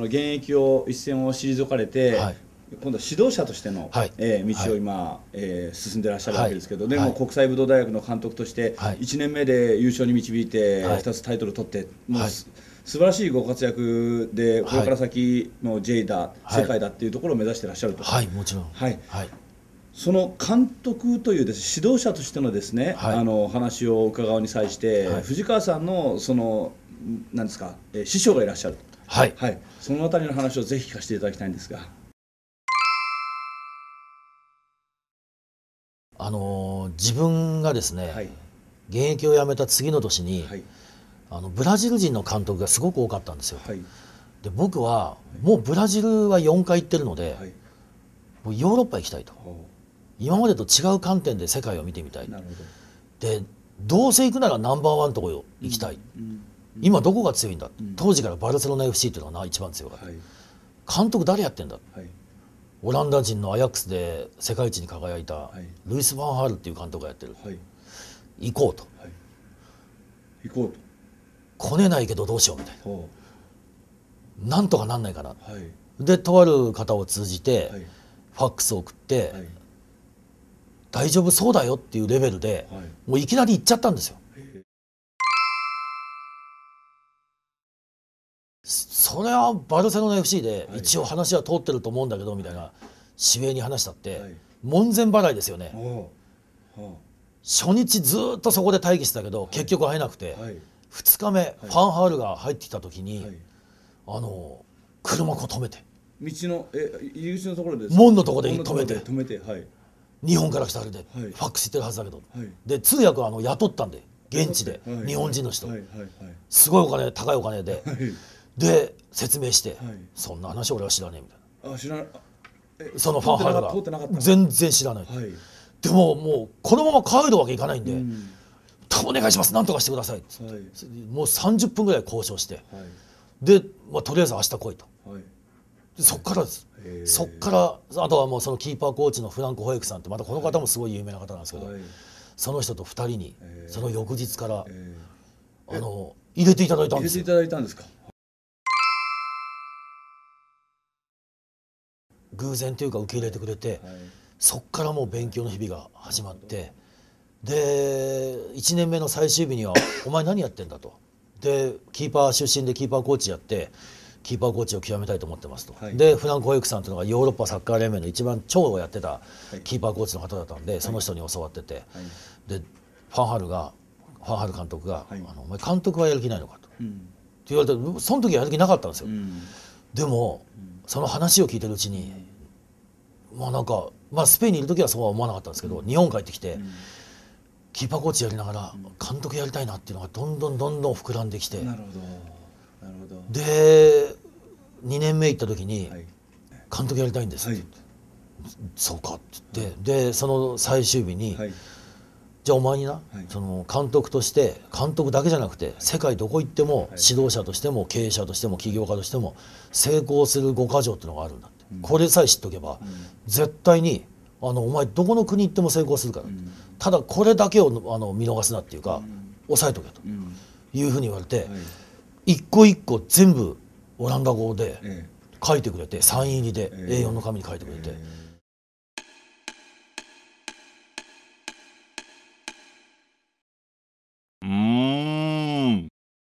の現役を一線を退かれて、はい、今度は指導者としての、はい、えー、道を今、はい、えー、進んでらっしゃるわけですけど、はい、も国際武道大学の監督として1年目で優勝に導いて2つタイトル取って、もうす、はい、素晴らしいご活躍でこれから先の J だ、世界だっていうところを目指してらっしゃると。はい、もちろん、はいその監督というです、指導者としてのですね、あの話を伺うに際して、藤川さんのそのなんですか、えー、師匠がいらっしゃると。はい、はい、その辺りの話をぜひ聞かせていただきたいんですが。あの自分がですね、はい、現役を辞めた次の年に、はい、あのブラジル人の監督がすごく多かったんですよ。はい、で僕はもうブラジルは4回行ってるので、もうヨーロッパ行きたいと今までと違う観点で世界を見てみたいでどうせ行くならナンバーワンとこ行きたい、うんうん今どこが強いんだ、当時からバルセロナ FC というのが一番強かった、はい、監督誰やってんだ、はい、オランダ人のアヤックスで世界一に輝いたルイス・ヴァンハールっていう監督がやってる、はい、行こうと、行こうとこねないけどどうしようみたいななんとかなんないかな、でとある方を通じて、ファックスを送って、大丈夫そうだよっていうレベルで、もういきなり行っちゃったんですよ。それはバルセロナ FC で一応話は通ってると思うんだけどみたいな指名に話したって門前払いですよね。初日ずっとそこで待機してたけど結局会えなくて2日目ファンハールが入ってきた時にあの車を止めて道のえ入り口のところで門のところで止めて止めてはい日本から来たあれで、ファックス行ってるはずだけど、で通訳はあの雇ったんで現地で、日本人の人、はい、すごいお金高いお金で、で説明して、そんな話俺は知らねえみたいな。あ知らそのファンハイが全然知らない、はい、でももうこのまま帰るわけいかないんで、うん、お願いしますなんとかしてください、はい、もう30分ぐらい交渉して、はい、で、まあ、とりあえず明日来いと、はい、そっからです、そっからあとはもうそのキーパーコーチのフランク・ホエクさんってまたこの方もすごい有名な方なんですけど、その人と2人にその翌日から、あの入れていただいたんです入れていただいたんですか偶然というか受け入れてくれて、そっからもう勉強の日々が始まってで1年目の最終日には「お前何やってんだ」と。でキーパー出身でキーパーコーチやってキーパーコーチを極めたいと思ってますと、はい、でフランコ・ホイクさんというのがヨーロッパサッカー連盟の一番長をやってたキーパーコーチの方だったんで、はい、その人に教わってて、はい、でファンハルがファンハル監督が、あの「お前監督はやる気ないのかと」うん、言われてその時はやる気なかったんですよ。うん、でも、その話を聞いてるうちに、まあなんか、まあ、スペインにいる時はそうは思わなかったんですけど、日本帰ってきて、キーパーコーチやりながら監督やりたいなっていうのがどんどんどんどん膨らんできてなるほどで2年目行った時に「監督やりたいんです」って、はい、そうか」って言ってでその最終日に、はい、じゃあお前にな、はい、その監督として監督だけじゃなくて世界どこ行っても指導者としても経営者としても起業家としても成功する5か条っていうのがあるんだ」これさえ知っとけば、絶対にあのお前どこの国行っても成功するから、ただこれだけをあの見逃すなっていうか、抑えとけというふうに言われて、一個一個全部オランダ語で書いてくれてサイン入りで A4 の紙に書いてくれて。